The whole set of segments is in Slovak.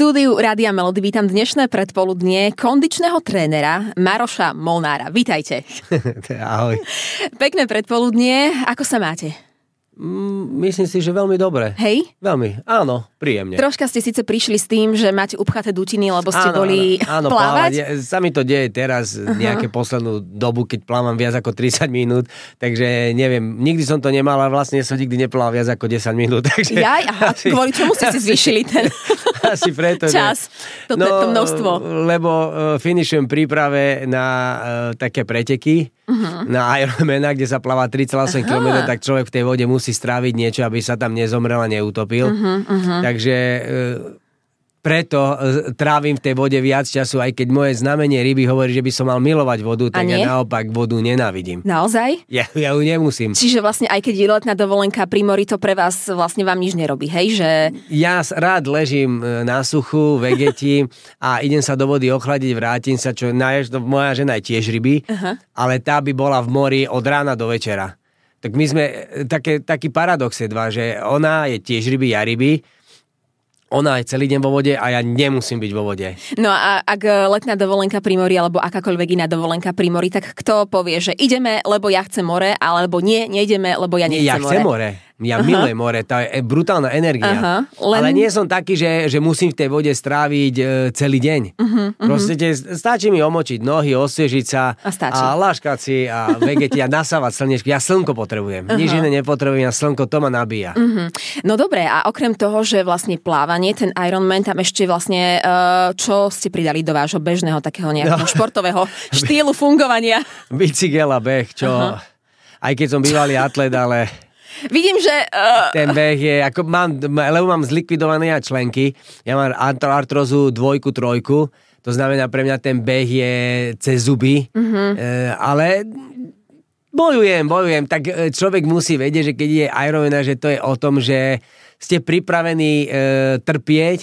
štúdiu Rádia Melody vítam dnešné predpoludnie kondičného trénera Maroša Molnára. Vítajte. Ahoj. Pekné predpoludnie. Ako sa máte? Mm, myslím si, že veľmi dobre. Hej? Veľmi, áno príjemne. Troška ste síce prišli s tým, že máte upchaté dutiny, lebo ste áno, boli áno, áno, plávať. plávať. Ja, sa mi to deje teraz, uh-huh. nejaké poslednú dobu, keď plávam viac ako 30 minút, takže neviem, nikdy som to nemal a vlastne som nikdy neplával viac ako 10 minút. Takže Jaj, aha, asi, kvôli čomu ste si zvýšili ten asi preto, čas, to, no, to množstvo? Lebo uh, finišujem príprave na uh, také preteky, uh-huh. na Ironmana, kde sa pláva 3,8 km, tak človek v tej vode musí stráviť niečo, aby sa tam nezomrel a neutopil. Uh-huh, uh-huh. Takže e, preto e, trávim v tej vode viac času, aj keď moje znamenie ryby hovorí, že by som mal milovať vodu, tak ja naopak vodu nenávidím. Naozaj? Ja, ja ju nemusím. Čiže vlastne aj keď je letná dovolenka pri mori, to pre vás vlastne vám nič nerobí, hej? Že... Ja rád ležím e, na suchu, vegeti a idem sa do vody ochladiť, vrátim sa, čo na, moja žena je tiež ryby, uh-huh. ale tá by bola v mori od rána do večera. Tak my sme, také, taký paradox je dva, že ona je tiež ryby, ja ryby, ona je celý deň vo vode a ja nemusím byť vo vode. No a ak e, letná dovolenka pri mori alebo akákoľvek iná dovolenka pri mori, tak kto povie, že ideme, lebo ja chcem more, alebo nie, nejdeme, lebo ja nechcem nie, ja more. Chcem more. Ja Aha. milujem more, tá je e, brutálna energia. Aha, len... Ale nie som taký, že, že musím v tej vode stráviť e, celý deň. Uh-huh, uh-huh. Proste te, stačí mi omočiť nohy, osviežiť sa a, a láškať si a vegeti a nasávať slnečky. Ja slnko potrebujem. Uh-huh. Nič iné nepotrebujem a slnko to ma nabíja. Uh-huh. No dobre, a okrem toho, že vlastne plávanie, ten Ironman, tam ešte vlastne, e, čo ste pridali do vášho bežného takého nejakého no. športového štýlu fungovania? Bicykel a beh, čo... Uh-huh. Aj keď som bývalý atlet, ale Vidím, že... Uh... Ten beh je, ako mám, lebo mám zlikvidované ja členky, ja mám artroartrozu dvojku, trojku, to znamená, pre mňa ten beh je cez zuby, mm-hmm. uh, ale bojujem, bojujem. Tak eh, človek musí vedieť, že keď je Ironmana, že to je o tom, že ste pripravení e, trpieť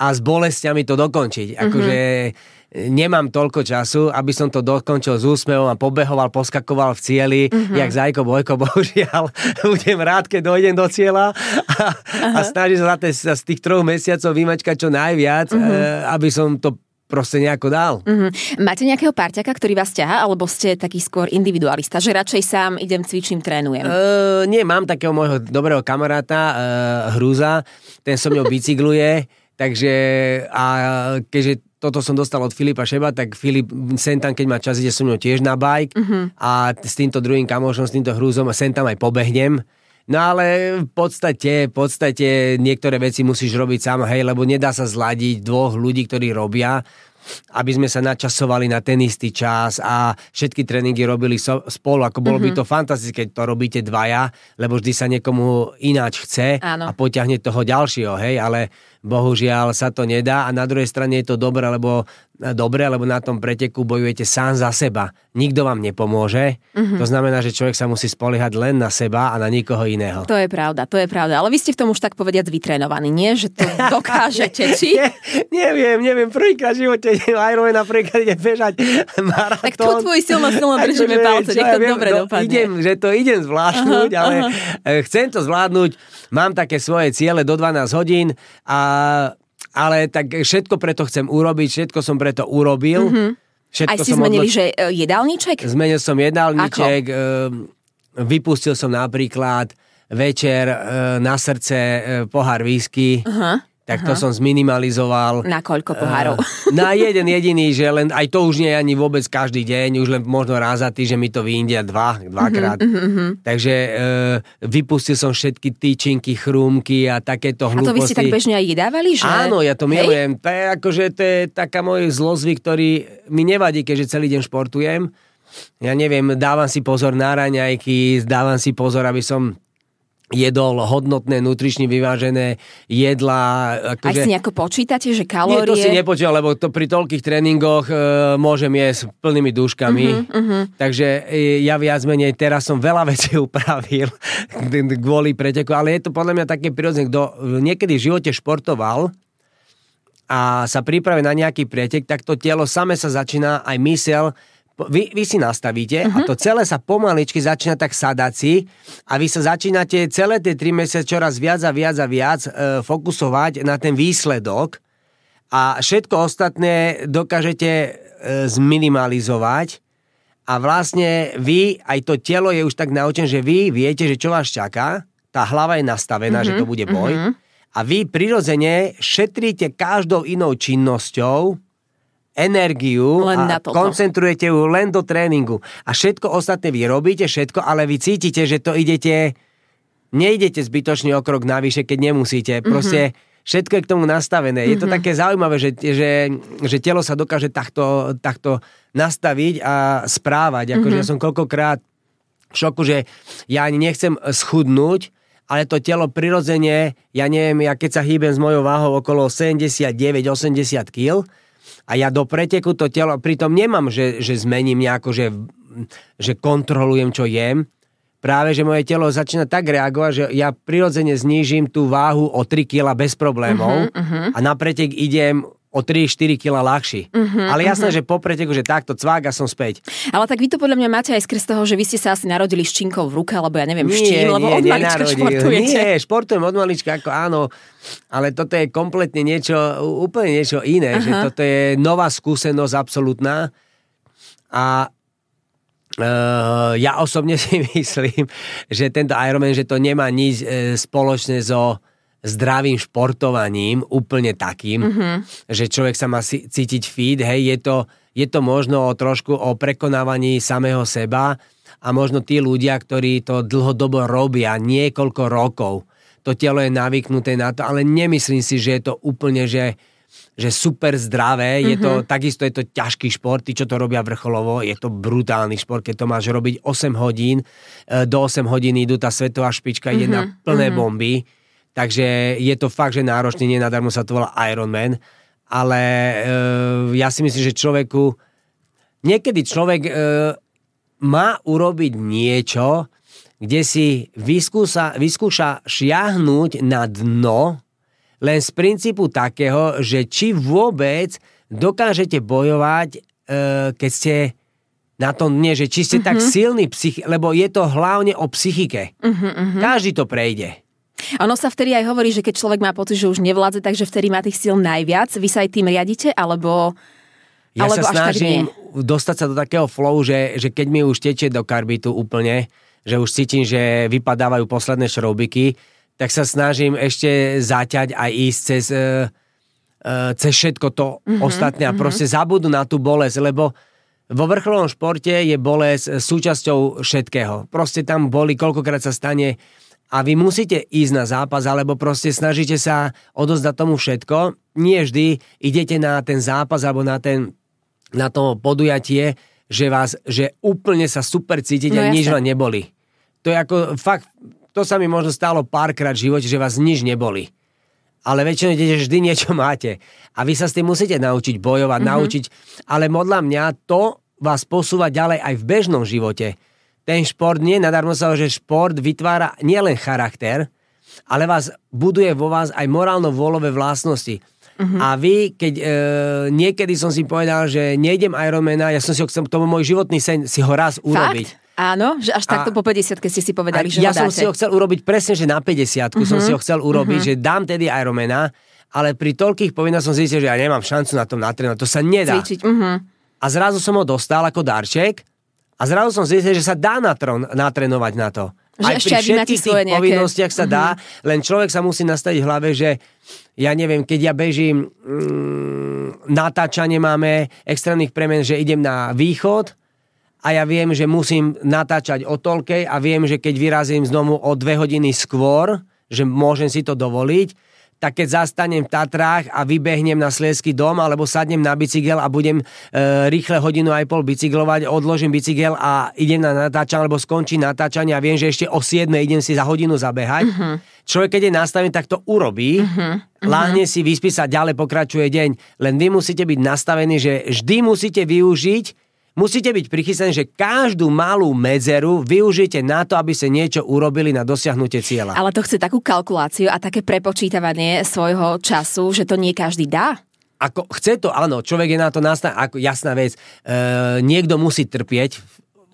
a s bolestiami to dokončiť. Mhm. Akože mm-hmm nemám toľko času, aby som to dokončil s úsmevom a pobehoval, poskakoval v cieli, uh-huh. jak Zajko Bojko, bohužiaľ. Budem rád, keď dojdem do cieľa a, uh-huh. a snažím sa z tých troch mesiacov vymačkať čo najviac, uh-huh. aby som to proste nejako dal. Mm-hmm. Máte nejakého parťaka, ktorý vás ťaha, alebo ste taký skôr individualista, že radšej sám idem cvičím, trénujem? E, nie, mám takého môjho dobrého kamaráta, e, Hruza, ten so mnou bicykluje, takže a keďže toto som dostal od Filipa Šeba, tak Filip sem tam, keď má čas, ide so mnou tiež na bike uh-huh. a s týmto druhým kamošom, s týmto hrúzom a sem tam aj pobehnem. No ale v podstate, v podstate niektoré veci musíš robiť sám, hej, lebo nedá sa zladiť dvoch ľudí, ktorí robia aby sme sa načasovali na ten istý čas a všetky tréningy robili so, spolu, ako bolo mm-hmm. by mhm. to fantastické, keď to robíte dvaja, lebo vždy sa niekomu ináč chce Áno. a potiahne toho ďalšieho, hej, ale bohužiaľ sa to nedá a na druhej strane je to dobré, lebo, e, dobré, lebo na tom preteku bojujete sám za seba. Nikto vám nepomôže. Mm-hmm. To znamená, že človek sa musí spoliehať len na seba a na nikoho iného. To je pravda, to je pravda. Ale vy ste v tom už tak povediať vytrénovaní, nie? Že to dokážete, či? ne, neviem, neviem. Prvýkrát v živote Ironman napríklad ide bežať maratón. Tak to tvoj silno, silno držíme akože, palce, nech to viem, dobre do, no, dopadne. Idem, že to idem zvládnuť, uh-huh, ale uh-huh. chcem to zvládnuť. Mám také svoje ciele do 12 hodín a ale tak všetko preto chcem urobiť, všetko som preto urobil. Mm-hmm. Všetko Aj si som zmenili, odloč... že e, jedálniček? Zmenil som jedálniček, Ako? E, vypustil som napríklad večer e, na srdce pohár výsky. Uh-huh tak to Aha. som zminimalizoval. Na koľko pohárov? Eh, na jeden jediný, že len aj to už nie je ani vôbec každý deň, už len možno raz za týždeň mi to vyindia dva, dvakrát. Uh-huh, uh-huh. Takže uh, vypustil som všetky tyčinky, chrúmky a takéto hlúposti. A to vy ste tak bežne aj jedávali, že? Áno, ja to Hej. To je akože, to je taká môj zlozvy, ktorý mi nevadí, keďže celý deň športujem. Ja neviem, dávam si pozor na raňajky, dávam si pozor, aby som jedol hodnotné, nutrične vyvážené jedla. Akože... Aj si nejako počítate, že kalórie? Nie, to si nepočítam, lebo to pri toľkých tréningoch e, môžem jesť plnými dúškami. Uh-huh, mhm, mhm. uh-huh. Takže e, ja viac menej teraz som veľa vecí upravil kvôli preteku, ale je to podľa mňa také prirodzené. Kto e, niekedy v živote športoval, a sa priprave na nejaký pretek, tak to telo same sa začína aj mysel vy, vy si nastavíte uh-huh. a mhm. to celé sa pomaličky začína tak sadať si a vy sa začínate celé tie tri mesiace čoraz viac a viac a viac e, fokusovať na ten výsledok a všetko ostatné dokážete e, zminimalizovať a vlastne vy, aj to telo je už tak naučené, že vy viete, že čo vás čaká, tá hlava je nastavená, uh-huh. že mhm, to bude boj uh-huh. a vy prirodzene šetríte každou inou činnosťou energiu len a koncentrujete ju len do tréningu. A všetko ostatné vy robíte, všetko, ale vy cítite, že to idete... nejdete zbytočný okrok navyše, keď nemusíte. Mhm. Proste mm-hmm. všetko je k tomu nastavené. Mm-hmm. Je to mhm. také zaujímavé, že, že, že telo sa dokáže takto, takto nastaviť a správať. Ako, mm-hmm. ja som koľkokrát v šoku, že ja ani nechcem schudnúť, ale to telo prirodzene, ja neviem, ja keď sa hýbem s mojou váhou okolo 79-80 kg, a ja do preteku to telo, pritom nemám, že, že zmením nejako, že, že kontrolujem, čo jem, práve, že moje telo začína tak reagovať, že ja prirodzene znížim tú váhu o 3 kg bez problémov uh-huh, uh-huh. a na pretek idem o 3-4 kg ľahší. Uh-huh, Ale jasné, uh-huh. že po preteku, že takto cvák a som späť. Ale tak vy to podľa mňa máte aj skres toho, že vy ste sa asi narodili s činkou v ruke, alebo ja neviem, nie, s čím, lebo nie, od malička športujete. Nie, športujem od malička, ako áno. Ale toto je kompletne niečo, úplne niečo iné, uh-huh. že toto je nová skúsenosť absolútna. A Uh, ja osobne si myslím, že tento Ironman, že to nemá nič e, spoločné so zdravým športovaním, úplne takým, mm-hmm. že človek sa má cítiť fit, hej, je to, je to možno o trošku o prekonávaní samého seba a možno tí ľudia, ktorí to dlhodobo robia, niekoľko rokov, to telo je navyknuté na to, ale nemyslím si, že je to úplne, že že super zdravé, mm-hmm. je to, mhm. takisto je to ťažký šport, tí, čo to robia vrcholovo, je to brutálny šport, keď to máš robiť 8 hodín, e, do 8 hodín idú, tá svetová špička mm-hmm. ide na mhm, plné mm-hmm. bomby, Takže je to fakt, že náročne, nenadarmo sa to volá Iron Man, ale e, ja si myslím, že človeku, niekedy človek e, má urobiť niečo, kde si vyskúsa, vyskúša šiahnuť na dno len z princípu takého, že či vôbec dokážete bojovať, e, keď ste na tom dne, že či ste uh-huh. tak mhm. silný, psych- lebo je to hlavne o psychike. Uh-huh, uh-huh. Každý to prejde. Ono sa vtedy aj hovorí, že keď človek má pocit, že už nevládze, takže vtedy má tých síl najviac. Vy sa aj tým riadite, alebo... Ja alebo sa snažím dostať sa do takého flow, že, že keď mi už tečie do karbitu úplne, že už cítim, že vypadávajú posledné šroubiky, tak sa snažím ešte zaťať aj ísť cez, e, e, cez všetko to mm-hmm, ostatné a mm-hmm. proste zabudnú na tú bolesť, lebo vo vrcholovom športe je bolesť súčasťou všetkého. Proste tam boli, koľkokrát sa stane, a vy musíte ísť na zápas, alebo proste snažíte sa odozdať tomu všetko. Nie vždy idete na ten zápas alebo na, ten, na to podujatie, že, vás, že úplne sa super cítite no, a nič vám neboli. To je ako fakt, to sa mi možno stalo párkrát v živote, že vás nič neboli. Ale väčšinou idete, že vždy niečo máte. A vy sa s tým musíte naučiť bojovať, mm-hmm. naučiť. Ale podľa mňa to vás posúva ďalej aj v bežnom živote ten šport nie nadarmo sa, že šport vytvára nielen charakter, ale vás buduje vo vás aj morálno volové vlastnosti. Uh-huh. A vy, keď e, niekedy som si povedal, že nejdem Ironmana, ja som si ho chcel, tomu môj životný sen si ho raz urobiť. Fakt? Áno, že až takto a, po 50 ste si povedali, že Ja ho dáte. som si ho chcel urobiť presne, že na 50 uh-huh. som mhm. si ho chcel urobiť, uh-huh. že dám tedy Ironmana, ale pri toľkých povinnostiach som zistil, že ja nemám šancu na tom natrénovať, to sa nedá. Cvičiť, uh-huh. A zrazu som ho dostal ako darček a zrazu som zistil, že sa dá natron, natrénovať na to. Že aj pri všetkých tých nejaké... povinnostiach sa dá, mm-hmm. len človek sa musí nastaviť v hlave, že ja neviem, keď ja bežím, mm, natáčanie máme extrémnych premen, že idem na východ a ja viem, že musím natáčať o toľkej a viem, že keď vyrazím z domu o dve hodiny skôr, že môžem si to dovoliť, tak keď zastanem v Tatrách a vybehnem na Sliesky dom alebo sadnem na bicykel a budem e, rýchle hodinu aj pol bicyklovať, odložím bicykel a idem na natáčanie alebo skončí natáčanie a viem, že ešte o 7 idem si za hodinu zabehať. Uh-huh. Človek, keď je nastavený, tak to urobí, uh-huh. uh-huh. láhne mhm. si, vyspí sa, ďalej pokračuje deň. Len vy musíte byť nastavení, že vždy musíte využiť Musíte byť prichystaní, že každú malú medzeru využijete na to, aby ste niečo urobili na dosiahnutie cieľa. Ale to chce takú kalkuláciu a také prepočítavanie svojho času, že to nie každý dá ako chce to, áno, človek je na to nastavený, ako jasná vec, e, niekto musí trpieť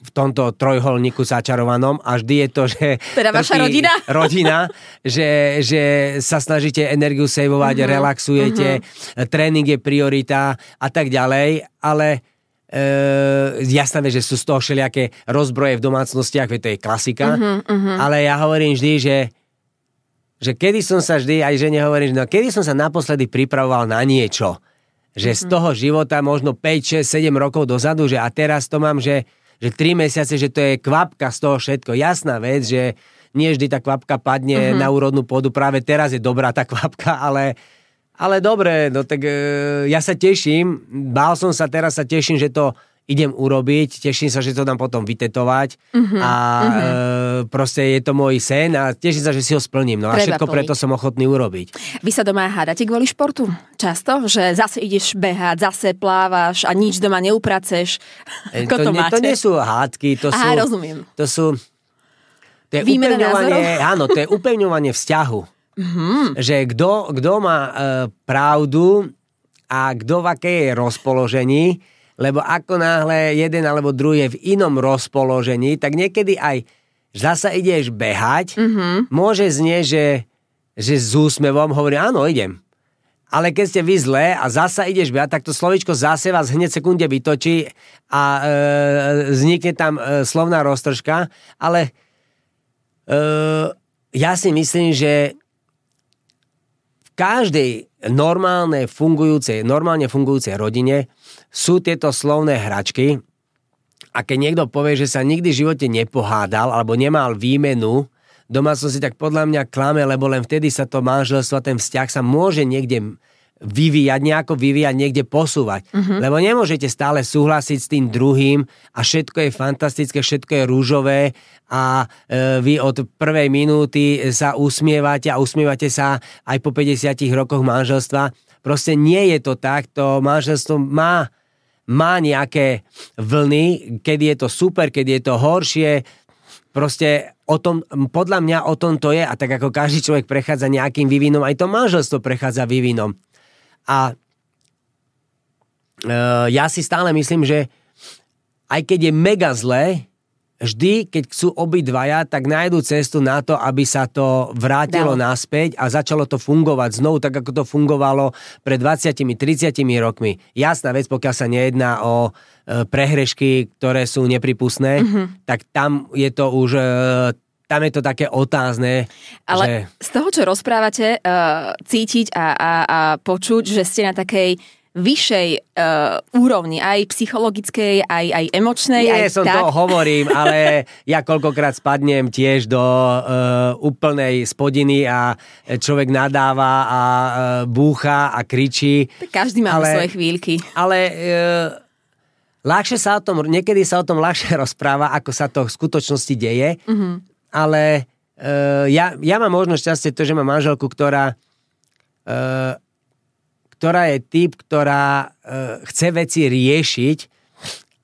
v tomto trojholníku začarovanom a vždy je to, že... Teda vaša rodina? Rodina, že, že sa snažíte energiu sejvovať, mm-hmm. relaxujete, mm-hmm. tréning je priorita a tak ďalej, ale Uh, jasné, že sú z toho všelijaké rozbroje v domácnostiach, veď to je klasika, uh-huh, uh-huh. ale ja hovorím vždy, že že kedy som sa vždy, aj žene hovorím, no kedy som sa naposledy pripravoval na niečo, že uh-huh. z toho života možno 5, 6, 7 rokov dozadu, že a teraz to mám, že, že 3 mesiace, že to je kvapka z toho všetko. Jasná vec, že nie vždy tá kvapka padne uh-huh. na úrodnú pôdu, práve teraz je dobrá tá kvapka, ale, ale dobre, no tak e, ja sa teším. Bál som sa, teraz sa teším, že to idem urobiť. Teším sa, že to dám potom vytetovať. Uh-huh. A uh-huh. E, proste je to môj sen a teším sa, že si ho splním. No Treba a všetko plniť. preto som ochotný urobiť. Vy sa doma hádate kvôli športu? Často? Že zase ideš behať, zase plávaš a nič doma neupraceš? E, to, to, nie, to nie sú hádky, to Aha, sú... rozumiem. To sú... To je Výmena názorov? Áno, to je upevňovanie vzťahu. Mm-hmm. Že kto má e, pravdu a kto v aké je rozpoložení, lebo ako náhle jeden alebo druhý je v inom rozpoložení, tak niekedy aj zasa ideš behať, mm-hmm. môže znieť, že, že s úsmevom hovorí, áno, idem. Ale keď ste vy zlé a zasa ideš behať, tak to slovičko zase vás hneď sekunde vytočí a e, vznikne tam e, slovná roztržka, ale e, ja si myslím, že každej normálne fungujúcej, normálne fungujúcej rodine sú tieto slovné hračky a keď niekto povie, že sa nikdy v živote nepohádal alebo nemal výmenu, doma som si tak podľa mňa klame, lebo len vtedy sa to manželstvo a ten vzťah sa môže niekde vyvíjať, nejako vyvíjať, niekde posúvať. Uh-huh. Lebo nemôžete stále súhlasiť s tým druhým a všetko je fantastické, všetko je rúžové a e, vy od prvej minúty sa usmievate a usmievate sa aj po 50 rokoch manželstva. Proste nie je to tak, to manželstvo má, má nejaké vlny, kedy je to super, kedy je to horšie, proste o tom, podľa mňa o tom to je a tak ako každý človek prechádza nejakým vývinom, aj to manželstvo prechádza vývinom. A e, ja si stále myslím, že aj keď je mega zlé, vždy, keď sú obidvaja, tak nájdu cestu na to, aby sa to vrátilo Dalo. naspäť a začalo to fungovať znovu, tak ako to fungovalo pred 20-30 rokmi. Jasná vec, pokiaľ sa nejedná o e, prehrešky, ktoré sú nepripustné, mm-hmm. tak tam je to už e, tam je to také otázne. Ale že... z toho, čo rozprávate, uh, cítiť a, a, a počuť, že ste na takej vyššej uh, úrovni, aj psychologickej, aj, aj emočnej. Nie, aj som tak. to hovorím, ale ja koľkokrát spadnem tiež do uh, úplnej spodiny a človek nadáva a uh, búcha a kričí. Tak každý má ale, svoje chvíľky. Ale... Uh, ľahšie sa o tom, niekedy sa o tom ľahšie rozpráva, ako sa to v skutočnosti deje. Mm-hmm ale uh, ja, ja mám možnosť, šťastie to, že mám manželku, ktorá uh, ktorá je typ, ktorá uh, chce veci riešiť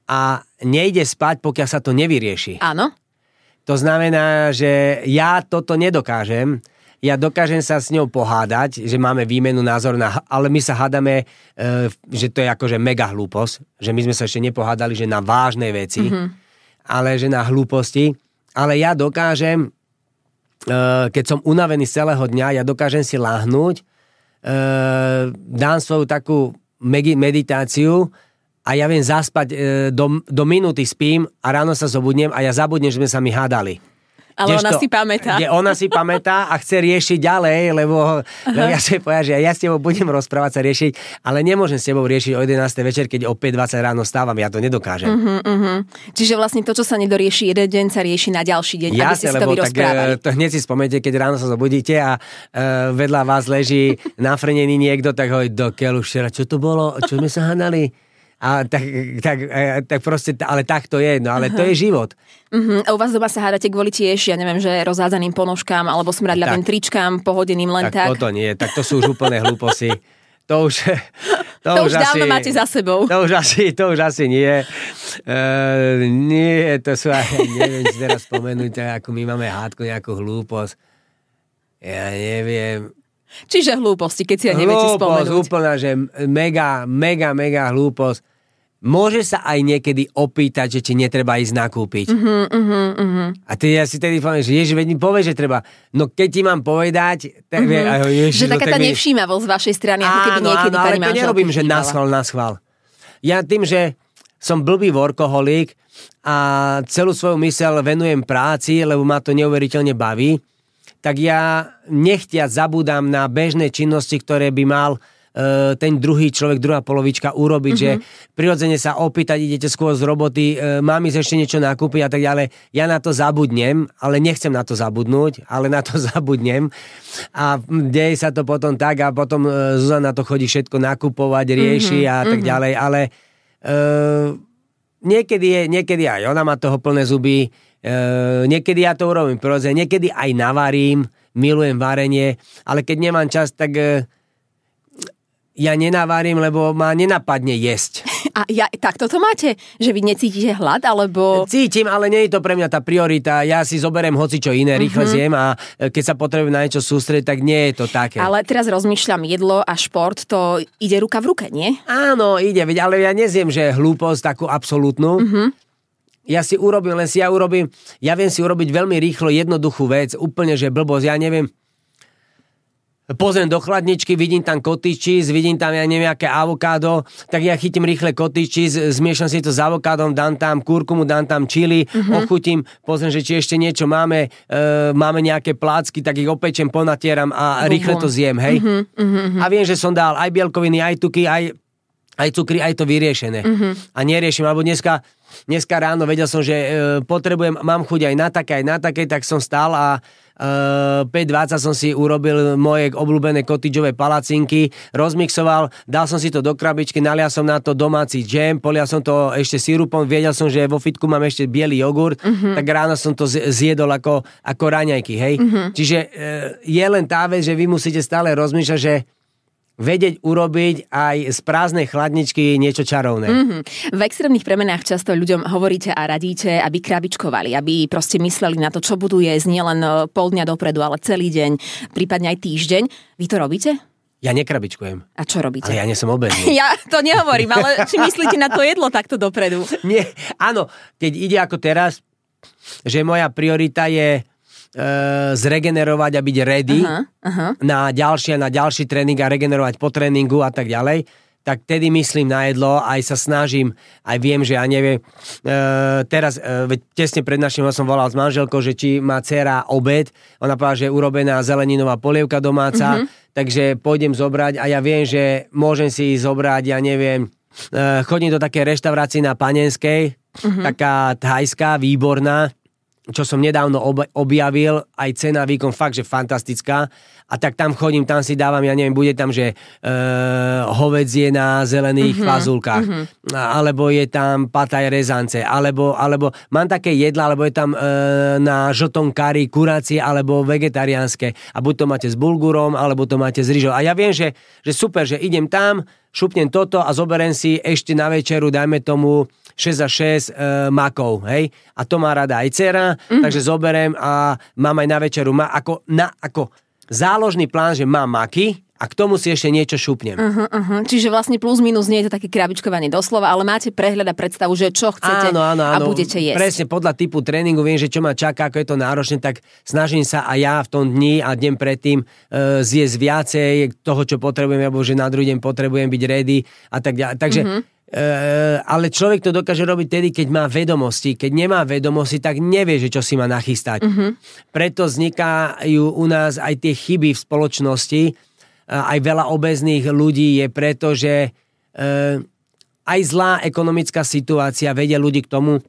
a nejde spať, pokiaľ sa to nevyrieši. Áno. To znamená, že ja toto nedokážem. Ja dokážem sa s ňou pohádať, že máme výmenu názor, na, ale my sa hádame, že to je akože mega hlúposť, že my sme sa ešte nepohádali, že na vážnej veci, mm-hmm. ale že na hlúposti ale ja dokážem, e, keď som unavený z celého dňa, ja dokážem si láhnuť, e, dám svoju takú meditáciu a ja viem zaspať, e, do, do minúty spím a ráno sa zobudnem a ja zabudnem, že sme sa mi hádali. Ale ona to, si pamätá. Kde ona si pamätá a chce riešiť ďalej, lebo, lebo ja si povedal, že ja s tebou budem rozprávať sa riešiť, ale nemôžem s tebou riešiť o 11. večer, keď o 5.20 ráno stávam, ja to nedokážem. Uh-huh, uh-huh. Čiže vlastne to, čo sa nedorieši jeden deň, sa rieši na ďalší deň, ja aby ste lebo, tak, e, to hneď si spomente, keď ráno sa zobudíte a uh, vedľa vás leží nafrnený niekto, tak hoj, do keľu čo to bolo, čo sme sa hanali? A tak, tak, e, tak proste, ale tak to je, no ale uh-huh. to je život. Uh-huh. A u vás doba sa hádate kvôli tiež, ja neviem, že rozhádzaným ponožkám alebo smradľavým tak, tričkám, pohodeným len tak. Tak to nie, tak to sú už úplné hlúposti. To už, to, to už, dávno asi, máte za sebou. To už asi, to už asi nie. Uh, nie, to sú, aj, neviem si teraz spomenúť, ako my máme hádku, nejakú hlúposť. Ja neviem, Čiže hlúposti, keď si ja neviete hlúposť, spomenúť. úplná, že mega, mega, mega hlúposť môže sa aj niekedy opýtať, že či netreba ísť nakúpiť. Uh-huh, uh-huh, uh-huh. A ty ja si tedy poviem, že Ježiš, veď mi povie, že treba. No keď ti mám povedať, tak uh-huh. Mhm. aj, Ježiš. že no taká tak tá mi... nevšímavosť z vašej strany, ako keby niekedy áno, ale to nerobím, že na schvál, na schvál. Ja tým, že som blbý workoholik a celú svoju mysel venujem práci, lebo ma to neuveriteľne baví, tak ja nechtia zabudám na bežné činnosti, ktoré by mal E, ten druhý človek, druhá polovička urobiť, mm-hmm. že mhm. prirodzene sa opýtať, idete skôr z roboty, e, mám ísť ešte niečo nakúpiť a tak ďalej. Ja na to zabudnem, ale nechcem na to zabudnúť, ale na to zabudnem. A deje sa to potom tak a potom e, Zuzana to chodí všetko nakupovať, rieši mm-hmm. a tak mhm. ďalej, ale uh, niekedy, je, niekedy aj ona má toho plné zuby, Uh, niekedy ja to urobím prirodzene, niekedy aj navarím, milujem varenie, ale keď nemám čas, tak uh, ja nenavarím, lebo ma nenapadne jesť. A ja, tak toto máte, že vy necítite hlad, alebo... Cítim, ale nie je to pre mňa tá priorita. Ja si zoberiem hoci čo iné, rýchle mm-hmm. zjem a e, keď sa potrebujem na niečo sústrediť, tak nie je to také. Ale teraz rozmýšľam, jedlo a šport, to ide ruka v ruke, nie? Áno, ide, ale ja nezjem, že hlúposť takú absolútnu. Mm-hmm. Ja si urobím, len si ja urobím, ja viem si urobiť veľmi rýchlo jednoduchú vec, úplne, že blbosť, ja neviem, pozriem do chladničky, vidím tam cottage vidím tam ja neviem aké avokádo, tak ja chytím rýchle cottage zmiešam si to s avokádom, dám tam kurkumu, dám tam čili, mm-hmm. ochutím, pozriem, že či ešte niečo máme, e, máme nejaké plácky, tak ich opečem, ponatieram a Bum, rýchle to zjem, hej. mm-hmm. A viem, že som dal aj bielkoviny, aj tuky, aj aj cukry, aj to vyriešené. Mm-hmm. A neriešim, alebo dneska, dneska ráno vedel som, že e, potrebujem, mám chuť aj na také, aj na také, tak som stál a Uh, ehm, 5.20 som si urobil moje obľúbené kotičové palacinky, rozmixoval, dal som si to do krabičky, nalial som na to domáci džem, polial som to ešte sirupom, vedel som, že vo fitku mám ešte biely jogurt, uh-huh. tak ráno som to zjedol ako, ako raňajky, hej. Uh-huh. Čiže uh, je len tá vec, že vy musíte stále rozmýšľať, že vedieť urobiť aj z prázdnej chladničky niečo čarovné. Mm-hmm. V extrémnych premenách často ľuďom hovoríte a radíte, aby krabičkovali, aby proste mysleli na to, čo budú jesť nielen e, pol dňa dopredu, ale celý deň, prípadne aj týždeň. Vy to robíte? Ja nekrabičkujem. A čo robíte? Ale ja nie som obezný. ja to nehovorím, ale či myslíte na to jedlo takto dopredu? Nie, áno, keď ide ako teraz, že moja priorita je E, zregenerovať a byť ready aha, aha. na a na ďalší tréning a regenerovať po tréningu a tak ďalej, tak tedy myslím na jedlo, aj sa snažím, aj viem, že ja neviem, e, teraz, e, tesne pred našim som volal s manželkou, že či má dcera obed, ona povedala, že je urobená zeleninová polievka domáca, mm-hmm. takže pôjdem zobrať a ja viem, že môžem si zobrať, ja neviem, e, chodím do také reštaurácie na Panenskej, mm-hmm. taká thajská, výborná, čo som nedávno objavil, aj cena, výkon, fakt, že fantastická a tak tam chodím, tam si dávam, ja neviem, bude tam, že eh, hovec je na zelených mm-hmm. fazulkách, mm-hmm. alebo je tam pataj rezance, alebo, alebo mám také jedla, alebo je tam uh, na žotom kari kurácie, alebo vegetariánske a buď to máte s bulgurom, alebo to máte s rýžou. A ja viem, že, že super, že idem tam, šupnem toto a zoberiem si ešte na večeru, dajme tomu 6 a 6 e, makov, hej? A to má rada aj dcera, mm-hmm. takže zoberiem a mám aj na večeru, má ako, na, ako záložný plán, že mám maky a k tomu si ešte niečo šupnem. Uh-huh, uh-huh. Čiže vlastne plus minus nie je to také krabičkovanie doslova, ale máte prehľad a predstavu, že čo chcete áno, áno, áno. a budete jesť. Presne podľa typu tréningu viem, že čo ma čaká, ako je to náročné, tak snažím sa a ja v tom dni a deň predtým e, zjesť viacej toho, čo potrebujem, alebo že na druhý deň potrebujem byť ready a tak ďalej. Takže uh-huh Eh, ale človek to dokáže robiť tedy, keď má vedomosti. Keď nemá vedomosti, tak nevie, že čo si má nachystať. Uh-huh. Preto vznikajú u nás aj tie chyby v spoločnosti. Eh, aj veľa obezných ľudí je preto, že eh, aj zlá ekonomická situácia vedie ľudí k tomu,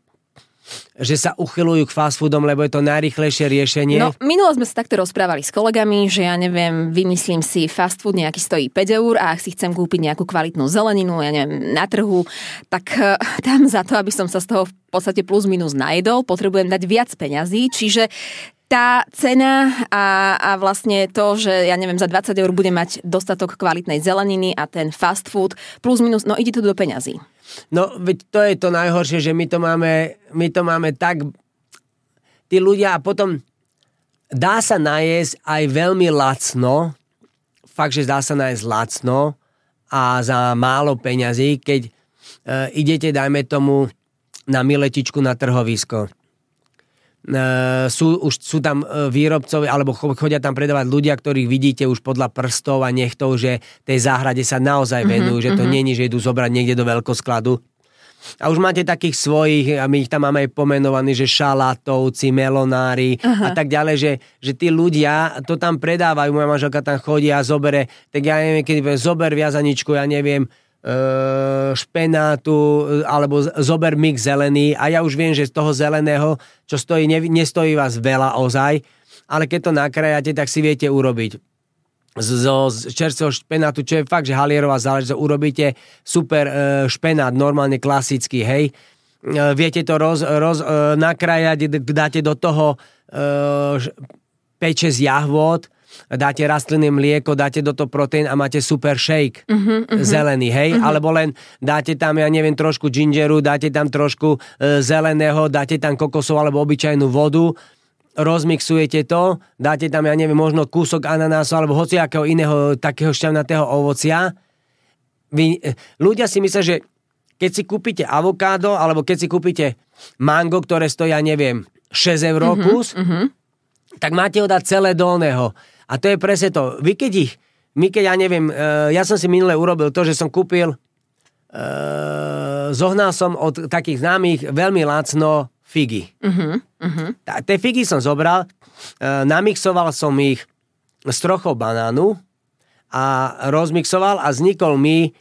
že sa uchylujú k fast foodom, lebo je to najrychlejšie riešenie? No, minulo sme sa takto rozprávali s kolegami, že ja neviem, vymyslím si fast food nejaký stojí 5 eur a ak si chcem kúpiť nejakú kvalitnú zeleninu, ja neviem, na trhu, tak eh, tam za to, aby som sa z toho v podstate plus minus najedol, potrebujem dať viac peňazí, čiže tá cena a, a vlastne to, že ja neviem, za 20 eur bude mať dostatok kvalitnej zeleniny a ten fast food plus minus, no ide to do peňazí. No, veď to je to najhoršie, že my to máme, my to máme tak... Tí ľudia a potom dá sa nájsť aj veľmi lacno, fakt, že dá sa nájsť lacno a za málo peňazí, keď e, idete, dajme tomu, na miletičku na trhovisko E, sú, už sú tam e, výrobcovi, alebo chodia tam predávať ľudia, ktorých vidíte už podľa prstov a nechtov, že tej záhrade sa naozaj mhm, venujú, mm-hmm, že to mm-hmm. není, že idú zobrať niekde do veľkoskladu. A už máte takých svojich, a my ich tam máme aj pomenovaní, že šalatovci, melonári uh-huh. a tak ďalej, že, že tí ľudia to tam predávajú, moja manželka tam chodí a zobere, tak ja neviem, keď zober viazaničku, ja neviem, E, špenátu e, alebo zober mix zelený a ja už viem, že z toho zeleného, čo stojí, ne, nestojí vás veľa ozaj, ale keď to nakrájate, tak si viete urobiť zo čerstvého špenátu, čo je fakt, že halierová záležitosť, urobíte super e, špenát, normálne klasický, hej. Viete to roz, roz, nakrájať, dáte do toho 5-6 jahvod, dáte rastlinné mlieko, dáte do toho proteín a máte super shake uh-huh, uh-huh. zelený, hej? Uh-huh. Alebo len dáte tam, ja neviem, trošku gingeru, dáte tam trošku e, zeleného, dáte tam kokosov alebo obyčajnú vodu rozmixujete to, dáte tam, ja neviem, možno kúsok ananásu alebo hociakého iného takého šťavnatého ovocia. Vy, e, ľudia si myslia, že keď si kúpite avokádo alebo keď si kúpite mango, ktoré stojí, ja neviem, 6 eur uh-huh, kus, uh-huh. tak máte ho dať celé dolného. A to je presne to. Vy keď ich, my keď ja neviem, e, ja som si minule urobil to, že som kúpil, e, zohnal som od takých známych veľmi lacno figy. Uh-huh, uh-huh. Tie figy som zobral, e, namixoval som ich s trochou banánu a rozmixoval a vznikol mi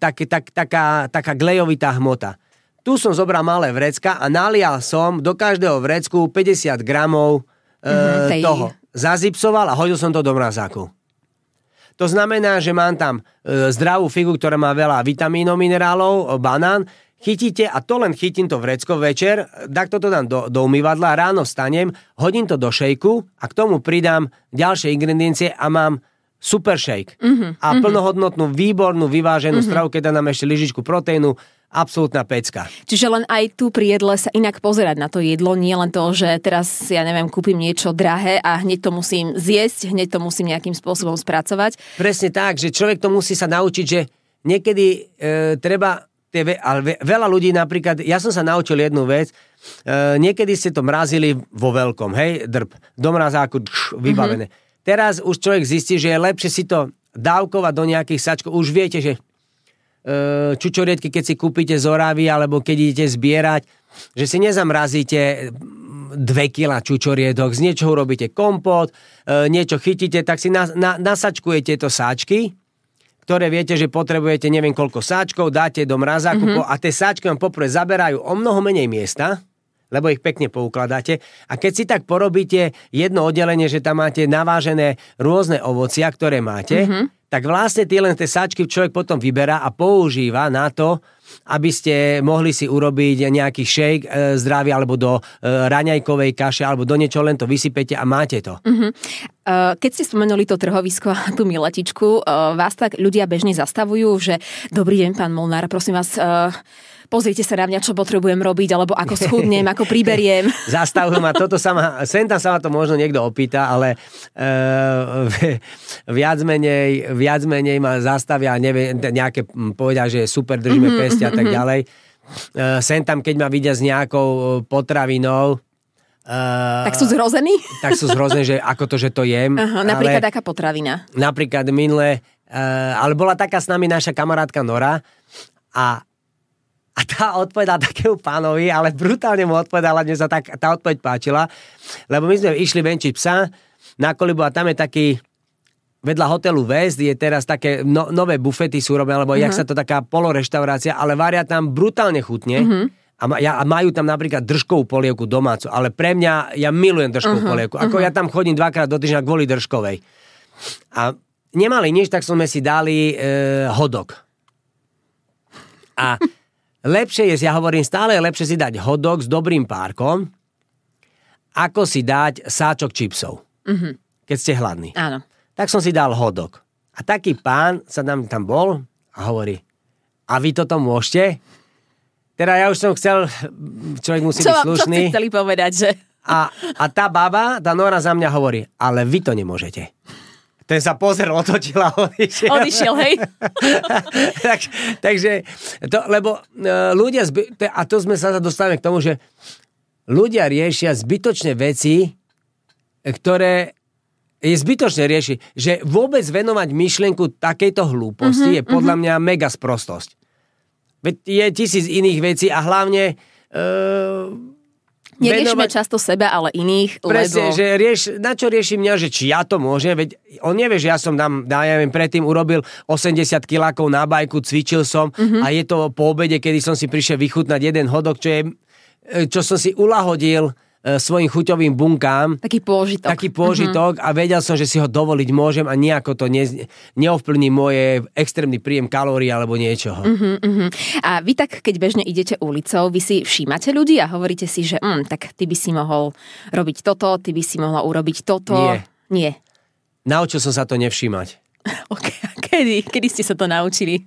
tak, tak, taká, taká glejovitá hmota. Tu som zobral malé vrecka a nalial som do každého vrecku 50 gramov e, mm, tej, toho zazipsoval a hodil som to do mrazáku. To znamená, že mám tam e, zdravú figu, ktorá má veľa vitamínov, minerálov, banán, chytíte a to len chytím to vrecko večer, tak toto dám do, do umývadla, ráno vstanem, hodím to do šejku a k tomu pridám ďalšie ingrediencie a mám super šejk. Mm-hmm, a mhm. plnohodnotnú, výbornú, vyváženú mm-hmm. stravu, keď dám ešte lyžičku proteínu, absolútna pecka. Čiže len aj tu pri jedle sa inak pozerať na to jedlo, nie len to, že teraz, ja neviem, kúpim niečo drahé a hneď to musím zjesť, hneď to musím nejakým spôsobom spracovať. Presne tak, že človek to musí sa naučiť, že niekedy e, treba, tie, ale veľa ľudí napríklad, ja som sa naučil jednu vec, e, niekedy ste to mrazili vo veľkom, hej, drb, do mrazáku, čš, vybavené. Mm-hmm. Teraz už človek zistí, že je lepšie si to dávkovať do nejakých sačkov, už viete, že E, čučorietky, keď si kúpite z Oravy alebo keď idete zbierať, že si nezamrazíte 2 mm, kg čučorietok, z niečoho robíte kompot, e, niečo chytíte, tak si nasačkujete to sáčky, ktoré viete, že potrebujete neviem koľko sáčkov, dáte do mrazáku mm-hmm. a tie sáčky vám poprvé zaberajú o mnoho menej miesta, lebo ich pekne poukladáte. A keď si tak porobíte jedno oddelenie, že tam máte navážené rôzne ovocia, ktoré máte, mm-hmm tak vlastne tie len tie sáčky človek potom vyberá a používa na to, aby ste mohli si urobiť nejaký shake e, zdravý alebo do e, raňajkovej kaše alebo do niečo len to vysypete a máte to. Uh-huh. E, keď ste spomenuli to trhovisko a tú miletičku, e, vás tak ľudia bežne zastavujú, že dobrý deň pán Molnár, prosím vás... E, pozrite sa na mňa, čo potrebujem robiť, alebo ako schudnem, ako priberiem. Zastavujú ma, toto sa sem tam sa ma to možno niekto opýta, ale uh, viac, menej, viac menej ma zastavia, neviem, nejaké povedia, že super, držíme mm-hmm, pesti a mhm, tak mm-hmm. ďalej. Uh, sem tam, keď ma vidia s nejakou e, potravinou, Uh, tak sú zrození? Tak sú zrození, že ako to, že to jem. Uh-huh, napríklad ale, aká potravina? Napríklad minule, uh, ale bola taká s nami naša kamarátka Nora a a tá odpovedala takému pánovi, ale brutálne mu odpovedala, mne sa tak, tá odpoveď páčila, lebo my sme išli venčiť psa na kolibu a tam je taký vedľa hotelu West je teraz také no, nové bufety sú robené, alebo uh-huh. jak mhm. sa to taká poloreštaurácia, ale varia tam brutálne chutne. Uh-huh. A, ma, ja, a majú tam napríklad držkovú polievku domácu, ale pre mňa, ja milujem držkovú uh-huh, polievku. Ako uh-huh. ja tam chodím dvakrát do týždňa kvôli držkovej. A nemali nič, tak sme si dali e, hodok. A Lepšie je, ja hovorím stále, lepšie si dať hodok s dobrým párkom, ako si dať sáčok čipsov, mm-hmm. keď ste hladní. Áno. Tak som si dal hodok. A taký pán sa nám tam bol a hovorí, a vy toto môžete? Teda ja už som chcel, človek musí čo, byť slušný. Čo chceli povedať, že... A, a tá baba, tá Nora za mňa hovorí, ale vy to nemôžete. Ten sa pozrel, otočil a odišiel. Odišiel, hej. tak, takže, to, lebo e, ľudia, zby, a to sme sa dostávame k tomu, že ľudia riešia zbytočné veci, ktoré je zbytočné riešiť. Že vôbec venovať myšlienku takejto hlúposti mm-hmm, je podľa mm-hmm. mňa mega sprostosť. Veď je tisíc iných vecí a hlavne... E- Neriešme venovať... často seba, ale iných, Presne, lebo... že rieš, na čo rieši mňa, že či ja to môžem, veď on nevie, že ja som tam, ja neviem, predtým urobil 80 kilákov na bajku, cvičil som mm-hmm. a je to po obede, kedy som si prišiel vychutnať jeden hodok, čo je e, čo som si ulahodil, E, svojim chuťovým bunkám. Taký pôžitok. Taký pôžitok mm-hmm. a vedel som, že si ho dovoliť môžem a nejako to ne, neovplní moje extrémny príjem kalórií alebo niečoho. Mm-hmm. A vy tak, keď bežne idete ulicou, vy si všímate ľudí a hovoríte si, že mm, tak ty by si mohol robiť toto, ty by si mohla urobiť toto. Nie. Nie. Naučil som sa to nevšímať. Okay. Kedy? Kedy ste sa to naučili?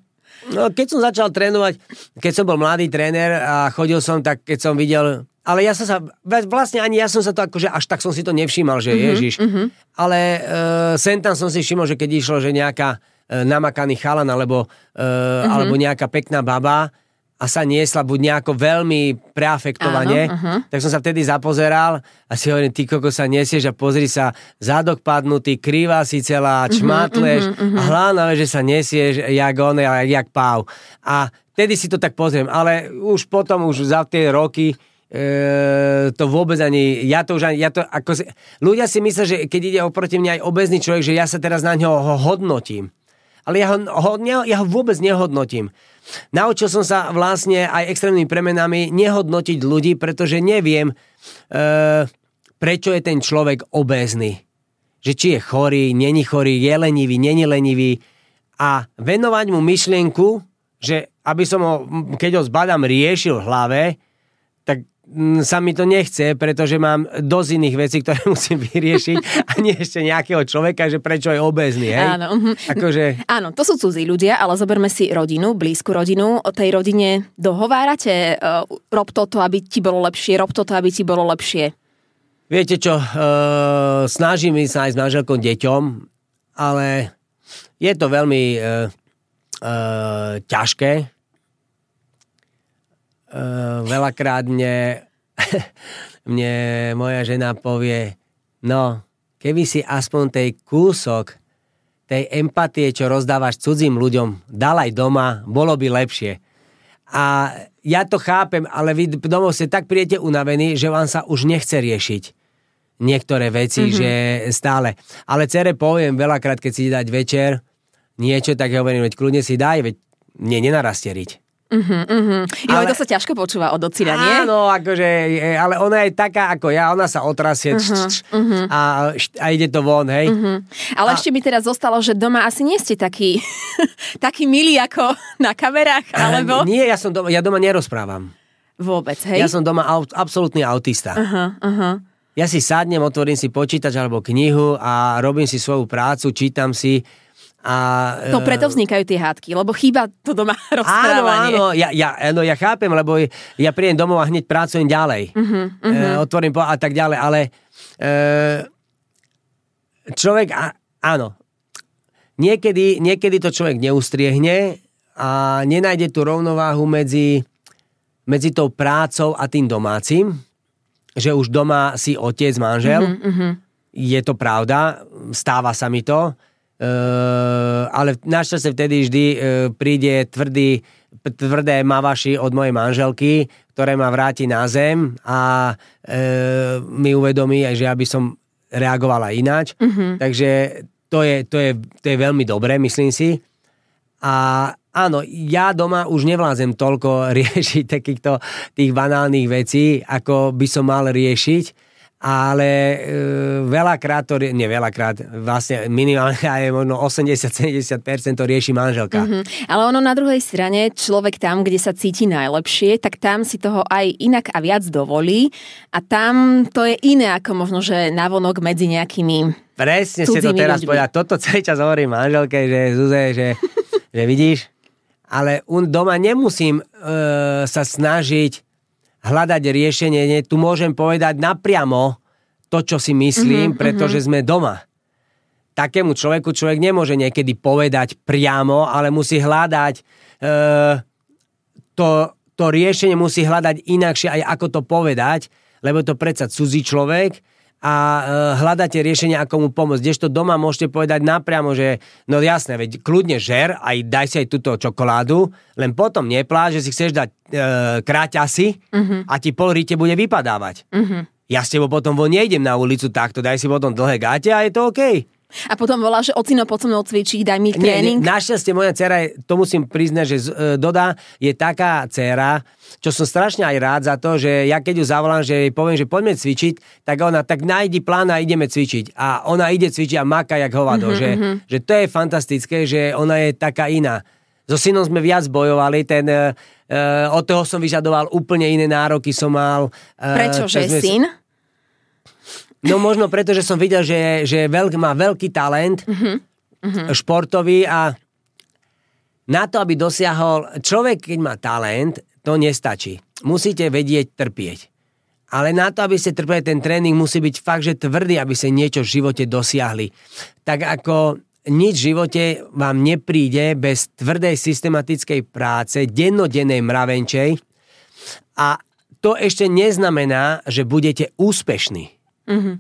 No, keď som začal trénovať, keď som bol mladý tréner a chodil som, tak keď som videl ale ja som sa, vlastne ani ja som sa to akože, až tak som si to nevšímal, že mm-hmm, Ježiš. Mm-hmm. Ale e, sem tam som si všimol, že keď išlo, že nejaká e, namakaný chalan, alebo, e, mm-hmm. alebo nejaká pekná baba a sa niesla buď nejako veľmi preafektovane, Áno, uh-huh. tak som sa vtedy zapozeral a si hovorím, ty koko sa nesieš a pozri sa, zadok padnutý, krýva si celá, mhm, čmatleš uh-huh, uh-huh, uh-huh. a hlavne, že sa nesieš jak on, jak, jak pav. A vtedy si to tak pozriem, ale už potom, už za tie roky E, to vôbec ani, ja to už ani, ja to ako si, ľudia si myslia, že keď ide oproti mňa aj obezný človek, že ja sa teraz na ňo ho hodnotím. Ale ja ho, ho, ne, ja ho vôbec nehodnotím. Naučil som sa vlastne aj extrémnymi premenami nehodnotiť ľudí, pretože neviem, e, prečo je ten človek obezný. Že či je chorý, není chorý, je lenivý, není lenivý. A venovať mu myšlienku, že aby som ho, keď ho zbadám, riešil v hlave, Mm, sa mi to nechce, pretože mám dosť iných vecí, ktoré musím vyriešiť a nie ešte nejakého človeka, že prečo je obezný. Hej? Áno. Mhm. Akože... Áno, to sú cudzí ľudia, ale zoberme si rodinu, blízku rodinu. O tej rodine dohovárate, uh, rob toto, aby ti bolo lepšie, rob toto, aby ti bolo lepšie. Viete čo, uh, snažím sa aj s manželkou deťom, ale je to veľmi uh, uh, ťažké, uh, veľakrát mne, mne moja žena povie, no, keby si aspoň tej kúsok tej empatie, čo rozdávaš cudzím ľuďom, dal aj doma, bolo by lepšie. A ja to chápem, ale vy domov ste tak priete unavení, že vám sa už nechce riešiť niektoré veci, mm-hmm. že stále. Ale cere poviem veľakrát, keď si dať večer niečo, tak ja hovorím, veď kľudne si daj, veď mne nenarastie riť. Uh-huh, uh-huh. Jo, ale... to sa ťažko počúva od ocina, nie? Áno, akože, ale ona je taká ako ja, ona sa otrasie uh-huh, uh-huh. A, a ide to von, hej. Uh-huh. Ale a... ešte mi teraz zostalo, že doma asi nie ste taký, taký milý ako na kamerách, alebo? Uh, nie, ja, som doma, ja doma nerozprávam. Vôbec, hej? Ja som doma aut, absolútny autista. Uh-huh, uh-huh ja si sadnem, otvorím si počítač alebo knihu a robím si svoju prácu, čítam si a, to no e, preto vznikajú tie hádky, lebo chýba to doma rozprávanie. Áno, áno, ja, ja, e, no, ja chápem, lebo ja príjem domov a hneď pracujem ďalej. Uh-huh, uh-huh. E, mhm. otvorím po a tak ďalej, ale e, človek, a, áno, niekedy, niekedy to človek neustriehne a nenájde tú rovnováhu medzi, medzi tou prácou a tým domácim, že už doma si otec, manžel. Uh-huh, uh-huh. Je to pravda, stáva sa mi to Uh, ale našťastie vtedy vždy uh, príde tvrdý, tvrdé mavaši od mojej manželky, ktoré ma vráti na zem a uh, mi uvedomí, že ja by som reagovala ináč. Uh-huh. Takže to je, to, je, to je veľmi dobré, myslím si. A áno, ja doma už nevlázem toľko riešiť takýchto tých banálnych vecí, ako by som mal riešiť ale e, veľakrát to, nie veľakrát, vlastne minimálne aj možno 80-70% to rieši manželka. Mm-hmm. Ale ono na druhej strane, človek tam, kde sa cíti najlepšie, tak tam si toho aj inak a viac dovolí a tam to je iné ako možno, že navonok medzi nejakými Presne ste to teraz ľuďmi. povedali. Toto celý čas hovorím manželke, že Zuzé, že, že vidíš, ale un doma nemusím e, sa snažiť hľadať riešenie. Nie, tu môžem povedať napriamo to, čo si myslím, mm-hmm, pretože mm-hmm. sme doma. Takému človeku človek nemôže niekedy povedať priamo, ale musí hľadať e, to, to riešenie, musí hľadať inakšie aj ako to povedať, lebo to predsa cudzí človek, a eh, hľadáte riešenie, ako mu pomôcť. Kdežto doma môžete povedať napriamo, že no jasné, veď kľudne žer, aj daj si aj túto čokoládu, len potom neplá, že si chceš dať e, kráťasy uh-huh. a ti pol rite bude vypadávať. Uh-huh. Ja s tebou potom vo nejdem na ulicu takto, daj si potom dlhé gáte a je to OK. A potom volá, že ocino pod so mnou cvičí, daj mi tréning. Nie, nie, našťastie moja dcera, je, to musím priznať, že z, e, Doda je taká dcera, čo som strašne aj rád za to, že ja keď ju zavolám, že jej poviem, že poďme cvičiť, tak ona tak nájdi plán a ideme cvičiť. A ona ide cvičiť a maka jak hovado. Mm-hmm, že, mm-hmm. že to je fantastické, že ona je taká iná. So synom sme viac bojovali, ten, e, e od toho som vyžadoval úplne iné nároky, som mal... E, Prečo, že sme, syn? No možno preto, že som videl, že, že veľk, má veľký talent uh-huh. športový a na to, aby dosiahol... Človek, keď má talent, to nestačí. Musíte vedieť trpieť. Ale na to, aby ste trpeli ten tréning, musí byť fakt, že tvrdý, aby ste niečo v živote dosiahli. Tak ako nič v živote vám nepríde bez tvrdej systematickej práce, dennodennej mravenčej a to ešte neznamená, že budete úspešní. Mm-hmm.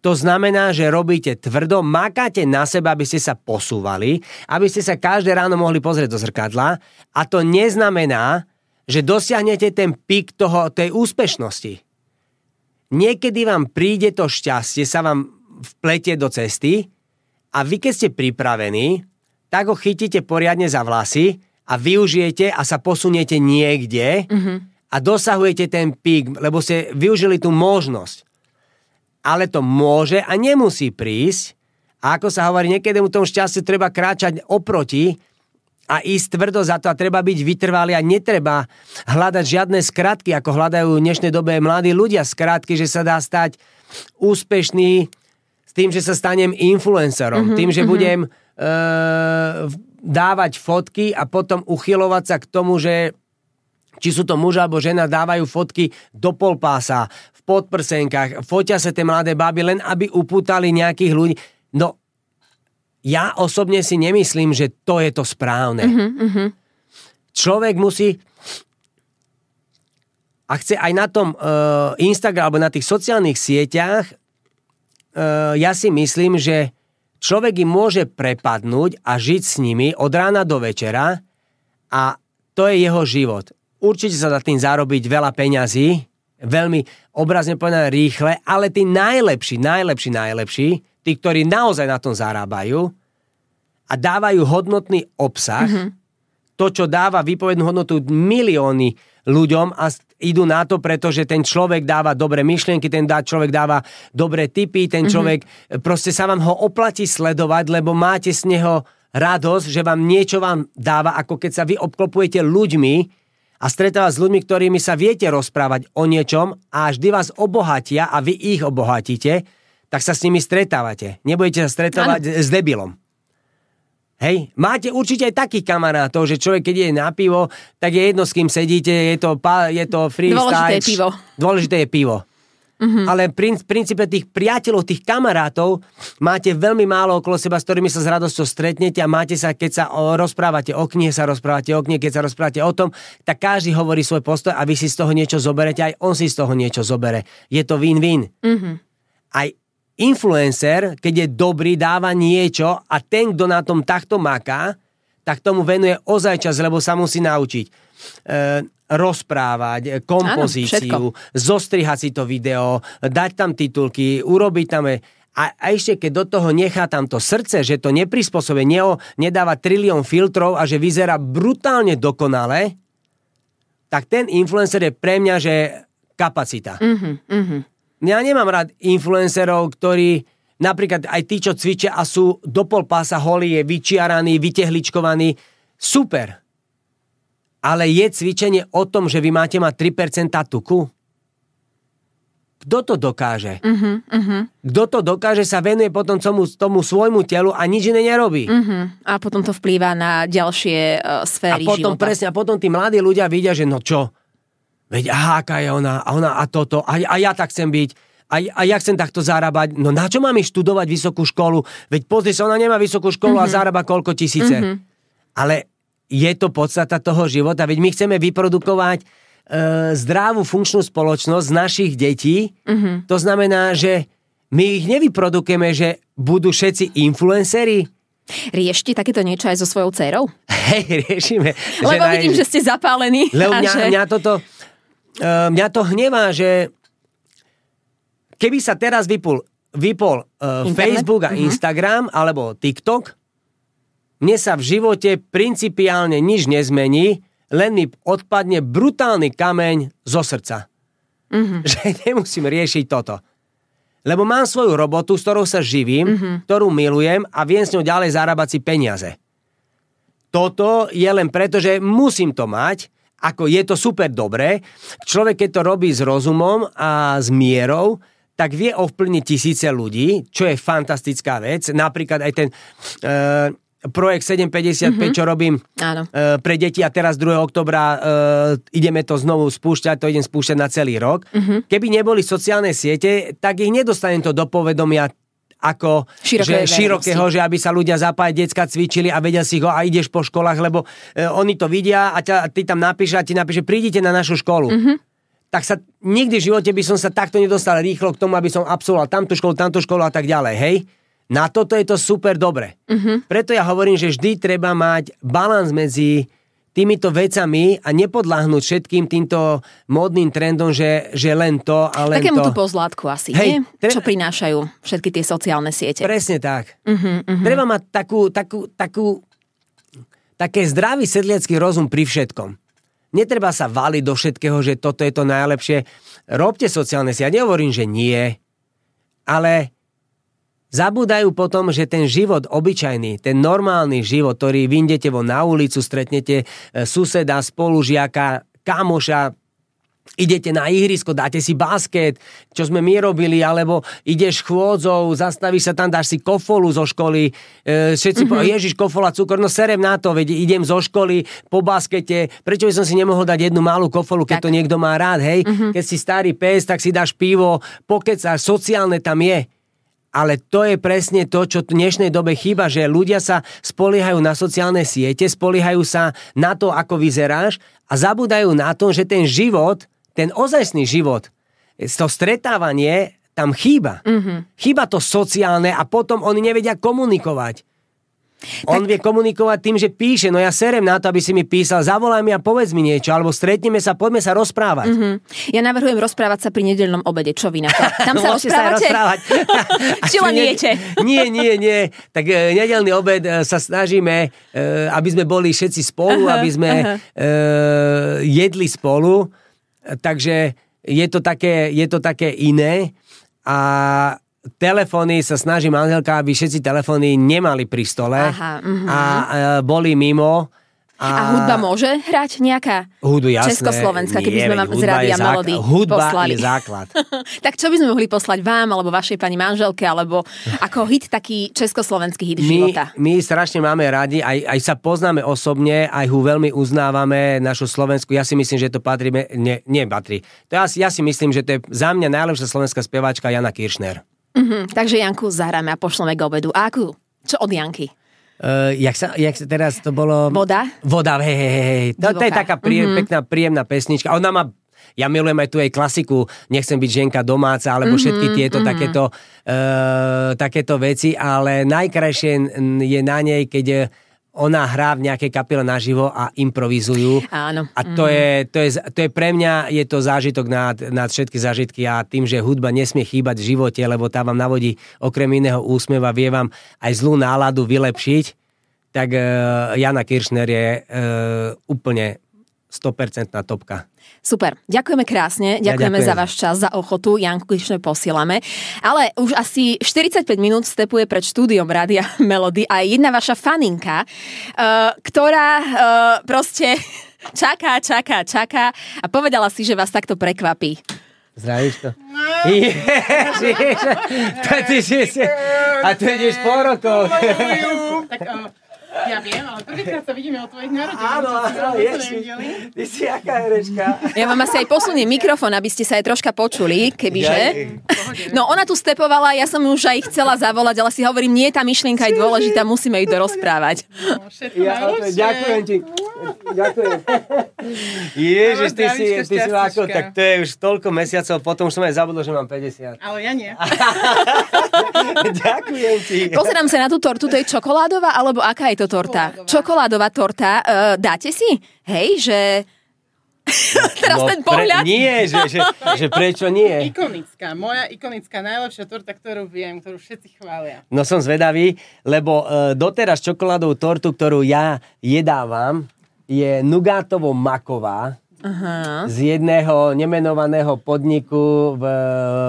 To znamená, že robíte tvrdo, makáte na seba, aby ste sa posúvali, aby ste sa každé ráno mohli pozrieť do zrkadla a to neznamená, že dosiahnete ten pik toho, tej úspešnosti. Niekedy vám príde to šťastie, sa vám vplete do cesty a vy keď ste pripravení, tak ho chytíte poriadne za vlasy a využijete a sa posuniete niekde mm-hmm. a dosahujete ten pík, lebo ste využili tú možnosť ale to môže a nemusí prísť. A ako sa hovorí, niekedy mu tom šťastiu treba kráčať oproti a ísť tvrdo za to a treba byť vytrvalý a netreba hľadať žiadne skratky, ako hľadajú v dnešnej dobe mladí ľudia skratky, že sa dá stať úspešný s tým, že sa stanem influencerom, mm-hmm, tým, že mm-hmm. budem e, dávať fotky a potom uchylovať sa k tomu, že či sú to muž alebo žena, dávajú fotky do polpása, podprsenkách, fotia sa tie mladé baby len aby upútali nejakých ľudí. No, ja osobne si nemyslím, že to je to správne. Uh-huh, Človek musí a chce aj na tom uh, Instagram alebo na tých sociálnych sieťach uh, ja si myslím, že človek im môže prepadnúť a žiť s nimi od rána do večera a to je jeho život. Určite sa za tým zarobiť veľa peňazí, veľmi obrazne povedané rýchle, ale tí najlepší, najlepší, najlepší, tí, ktorí naozaj na tom zarábajú a dávajú hodnotný obsah, mm-hmm. to, čo dáva výpovednú hodnotu milióny ľuďom a idú na to, pretože ten človek dáva dobré myšlienky, ten dá, človek dáva dobré tipy, ten mhm. človek, mm-hmm. proste sa vám ho oplatí sledovať, lebo máte z neho radosť, že vám niečo vám dáva, ako keď sa vy obklopujete ľuďmi, a stretáva s ľuďmi, ktorými sa viete rozprávať o niečom a vždy vás obohatia a vy ich obohatíte, tak sa s nimi stretávate. Nebudete sa stretávať ano. s debilom. Hej, máte určite aj takých kamarátov, že človek, keď je na pivo, tak je jedno, s kým sedíte, je to, je to freestyle. Dôležité je pivo. Dôležité je pivo. Mm-hmm. Ale v princ, princípe tých priateľov, tých kamarátov máte veľmi málo okolo seba, s ktorými sa s radosťou stretnete a máte sa, keď sa o, rozprávate o knihe, sa rozprávate o knihe, keď sa rozprávate o tom, tak každý hovorí svoj postoj a vy si z toho niečo zoberete, aj on si z toho niečo zobere. Je to win-win. Mm-hmm. Aj influencer, keď je dobrý, dáva niečo a ten, kto na tom takto maká, tak tomu venuje ozaj čas, lebo sa musí naučiť E, rozprávať, e, kompozíciu, ano, zostrihať si to video, dať tam titulky, urobiť tam... E, a, a ešte keď do toho nechá tam to srdce, že to neprispôsobuje, ne, nedáva trilión filtrov a že vyzerá brutálne dokonale, tak ten influencer je pre mňa, že kapacita. Uh-huh, uh-huh. Ja nemám rád influencerov, ktorí napríklad aj tí, čo cvičia a sú do pol pása holí, je vyčiaraný, vytehličkovaný. Super. Ale je cvičenie o tom, že vy máte mať 3% tuku? Kto to dokáže? Uh-huh, uh-huh. Kto to dokáže, sa venuje potom tomu, tomu svojmu telu a nič iné nerobí. Uh-huh. A potom to vplýva na ďalšie uh, sféry A potom života. presne, a potom tí mladí ľudia vidia, že no čo, veď aha, aká je ona, a ona a toto, a, a ja tak chcem byť a, a ja chcem takto zarábať, no na čo mám študovať vysokú školu? Veď pozri sa, ona nemá vysokú školu uh-huh. a zarába koľko tisíce. Uh-huh. Ale je to podstata toho života. Veď my chceme vyprodukovať e, zdravú funkčnú spoločnosť z našich detí. Mm-hmm. To znamená, že my ich nevyprodukujeme, že budú všetci influenceri. Riešti takéto niečo aj so svojou dcerou? Hej, riešime. Lebo že vidím, aj, že ste zapálení. Lebo mňa, že... mňa, toto, e, mňa to hnevá, že keby sa teraz vypul, vypol e, Facebook a mm-hmm. Instagram alebo TikTok, mne sa v živote principiálne nič nezmení, len mi odpadne brutálny kameň zo srdca. Mm-hmm. Že nemusím riešiť toto. Lebo mám svoju robotu, s ktorou sa živím, mm-hmm. ktorú milujem a viem s ňou ďalej zarábať si peniaze. Toto je len preto, že musím to mať, ako je to super dobré. Človek, keď to robí s rozumom a s mierou, tak vie ovplyvniť tisíce ľudí, čo je fantastická vec. Napríklad aj ten... E, projekt 755, mm-hmm. čo robím Áno. E, pre deti a teraz 2. oktobra uh, ideme to znovu spúšťať, to idem spúšťať na celý rok. Mm-hmm. Keby neboli sociálne siete, tak ich nedostanem to do povedomia ako Široké že, širokého, že aby sa ľudia zapájať, decka cvičili a vedia si ho a ideš po školách, lebo uh, oni to vidia a, ťa, a ty tam napíš a ti napíše, prídite na našu školu. Mm-hmm tak sa nikdy v živote by som sa takto nedostal rýchlo k tomu, aby som absolvoval tamto školu, tamto školu a tak ďalej, hej? Na toto je to super dobre. Mm-hmm. Preto ja hovorím, že vždy treba mať balans medzi týmito vecami a nepodláhnuť všetkým týmto modným trendom, že, že len to a len Takému to. Takému pozlátku asi, Hej, nie? Tre... Čo prinášajú všetky tie sociálne siete. Presne tak. Uh-huh, uh-huh. Treba mať takú, takú, takú, také zdravý sedliacký rozum pri všetkom. Netreba sa valiť do všetkého, že toto je to najlepšie. Robte sociálne siete. Ja nehovorím, že nie, ale Zabúdajú potom, že ten život obyčajný, ten normálny život, ktorý vyndete vo na ulicu, stretnete e, suseda, spolužiaka, kamoša, idete na ihrisko, dáte si basket, čo sme my robili, alebo ideš chôdzou, zastavíš sa tam, dáš si kofolu zo školy, e, všetci mm-hmm. povedia, ježiš, kofola, cukor, no serem na to, veď idem zo školy po baskete, prečo by som si nemohol dať jednu malú kofolu, keď tak. to niekto má rád, hej, mm-hmm. keď si starý pes, tak si dáš pivo, pokecáš, sociálne tam je. Ale to je presne to, čo v dnešnej dobe chýba, že ľudia sa spoliehajú na sociálne siete, spoliehajú sa na to, ako vyzeráš a zabúdajú na to, že ten život, ten ozajstný život, to stretávanie tam chýba. Mm-hmm. Chýba to sociálne a potom oni nevedia komunikovať. Tak... On vie komunikovať tým, že píše, no ja serem na to, aby si mi písal, zavolaj mi a povedz mi niečo, alebo stretneme sa, poďme sa rozprávať. Mm-hmm. Ja navrhujem rozprávať sa pri nedelnom obede, čo vy na to? Tam sa rozprávate? Sa rozprávať. čo len jete? Nie, nie, nie. Tak e, nedelný obed e, sa snažíme, e, aby sme boli všetci spolu, aha, aby sme aha. E, jedli spolu, e, takže je to také, je to také iné a telefóny sa snaží manželka, aby všetci telefóny nemali pri stole Aha, uh-huh. a e, boli mimo. A, a hudba môže hrať nejaká? Hudu, jasné. Československá, keby nie, sme vám z rádia Melody hudba poslali. je základ. tak čo by sme mohli poslať vám, alebo vašej pani manželke, alebo ako hit taký československý hit my, života? My strašne máme radi, aj, aj sa poznáme osobne, aj ho veľmi uznávame, našu Slovensku. Ja si myslím, že to patrí, ne nie, nie patrí. To ja, ja si myslím, že to je za mňa najlepšia slovenská speváčka Jana Kiršner. Mm-hmm, takže Janku zahráme a pošleme k obedu. A akú? Čo od Janky? Uh, jak, sa, jak sa teraz to bolo... Voda? Voda, hej, hej, hej. To, to je taká prie, mm-hmm. pekná, príjemná pesnička. Ona má... Ja milujem aj tú jej klasiku Nechcem byť ženka domáca, alebo mm-hmm, všetky tieto mm-hmm. takéto, uh, takéto veci, ale najkrajšie je na nej, keď je, eh, ona hrá v nejakej kapele naživo a improvizujú. Áno. A to, mm. je, to, je, to je pre mňa, je to zážitok nad, nad všetky zážitky a tým, že hudba nesmie chýbať v živote, lebo tá vám navodí okrem iného úsmeva, vie vám aj zlú náladu vylepšiť, tak uh, Jana Kiršner je uh, úplne 100% topka. Super, ďakujeme krásne, ďakujeme ja ďakujem. za váš čas, za ochotu, Janku Kišne posielame. Ale už asi 45 minút stepuje pred štúdiom Rádia Melody a jedna vaša faninka, e, ktorá e, proste čaká, čaká, čaká a povedala si, že vás takto prekvapí. Zdravíš to? Ježiš, to ty si... A to ideš po rokoch. Tak, e, ja viem, ale prvýkrát sa vidíme o tvojich narodeniach. Áno, áno, ješi, ty si jaká herečka. Ja vám asi aj posuniem mikrofón, aby ste sa aj troška počuli, kebyže. no ona tu stepovala, ja som už aj chcela zavolať, ale si hovorím, nie, tá myšlienka je dôležitá, musíme ju dorozprávať. No, ja, ďakujem ti. Ďakujem. Ježiš, ty si, ty si ako, tak to je už toľko mesiacov, potom už som aj zabudol, že mám 50. Ale ja nie. Ďakujem ti. Pozerám sa na tú tortu, to je čokoládová, alebo aká je to torta? Čokoládová, Čokoládová torta. Uh, dáte si? Hej, že... Teraz no, ten pohľad. Pre, nie, že, že, že prečo nie? Ikonická, moja ikonická, najlepšia torta, ktorú viem, ktorú všetci chvália. No som zvedavý, lebo uh, doteraz čokoládovú tortu, ktorú ja jedávam, je nugátovo maková Aha. z jedného nemenovaného podniku v,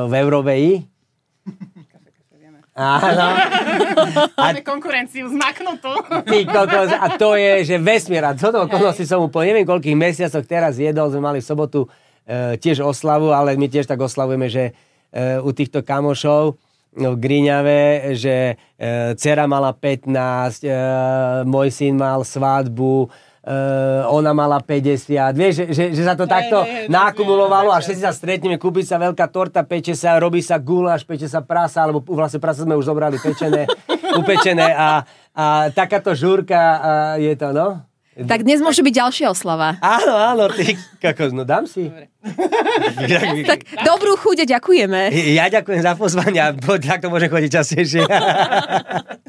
v Euroveji. Áno. Máme konkurenciu zmaknutú. Ty kokos, a to je, že vesmír. A z okolnosti som úplne, neviem koľkých mesiacoch teraz jedol, sme mali v sobotu e, tiež oslavu, ale my tiež tak oslavujeme, že e, u týchto kamošov no, v Griňave, že e, dcera mala 15, e, môj syn mal svadbu, uh, ona mala 50, vieš, že, že, že sa to hey, takto hey, nakumulovalo a všetci sa stretneme, kúpi sa veľká torta, peče sa, robí sa guláš, peče sa prasa, alebo vlastne prasa sme už zobrali pečené, upečené a, a takáto žúrka a je to, no. Tak dnes môže byť ďalšia oslava. Áno, áno, ty kakos, no dám si. Dobre. tak dobrú chuť ďakujeme. Ja ďakujem za pozvanie tak to môže chodiť častejšie.